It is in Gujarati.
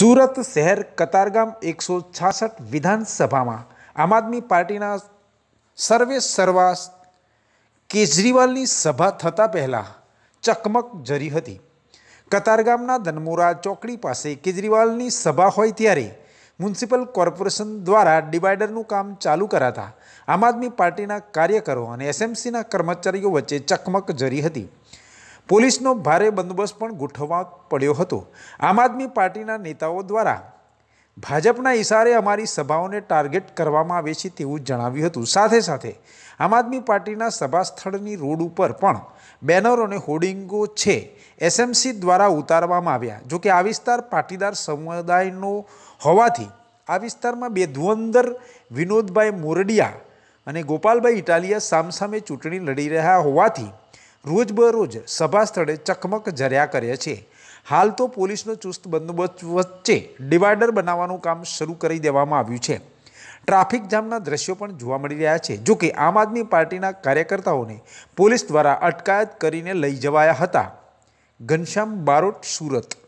સુરત શહેર કતારગામ એકસો છાસઠ વિધાનસભામાં આમ આદમી પાર્ટીના સર્વે સર્વા કેજરીવાલની સભા થતાં પહેલાં ચકમક જરી હતી કતારગામના ધનમુરા ચોકડી પાસે કેજરીવાલની સભા હોય ત્યારે મ્યુનિસિપલ કોર્પોરેશન દ્વારા ડિવાઈડરનું કામ ચાલુ કરાતા આમ આદમી પાર્ટીના કાર્યકરો અને એસએમસીના કર્મચારીઓ વચ્ચે ચકમક જરી હતી પોલીસનો ભારે બંદોબસ્ત પણ ગોઠવવા પડ્યો હતો આમ આદમી પાર્ટીના નેતાઓ દ્વારા ભાજપના ઇશારે અમારી સભાઓને ટાર્ગેટ કરવામાં આવે છે તેવું જણાવ્યું હતું સાથે સાથે આમ આદમી પાર્ટીના સભા સ્થળની રોડ ઉપર પણ બેનરો અને હોર્ડિંગો છે એસએમસી દ્વારા ઉતારવામાં આવ્યા જોકે આ વિસ્તાર પાટીદાર સમુદાયનો હોવાથી આ વિસ્તારમાં બે ધુવંદર વિનોદભાઈ મોરડિયા અને ગોપાલભાઈ ઇટાલિયા સામસામે ચૂંટણી લડી રહ્યા હોવાથી રોજબરોજ સભા સ્થળે ચકમક જર્યા કરે છે હાલ તો પોલીસનો ચુસ્ત બંદોબસ્ત વચ્ચે ડિવાઈડર બનાવવાનું કામ શરૂ કરી દેવામાં આવ્યું છે ટ્રાફિક જામના દ્રશ્યો પણ જોવા મળી રહ્યા છે જોકે આમ આદમી પાર્ટીના કાર્યકર્તાઓને પોલીસ દ્વારા અટકાયત કરીને લઈ જવાયા હતા ઘનશ્યામ બારોટ સુરત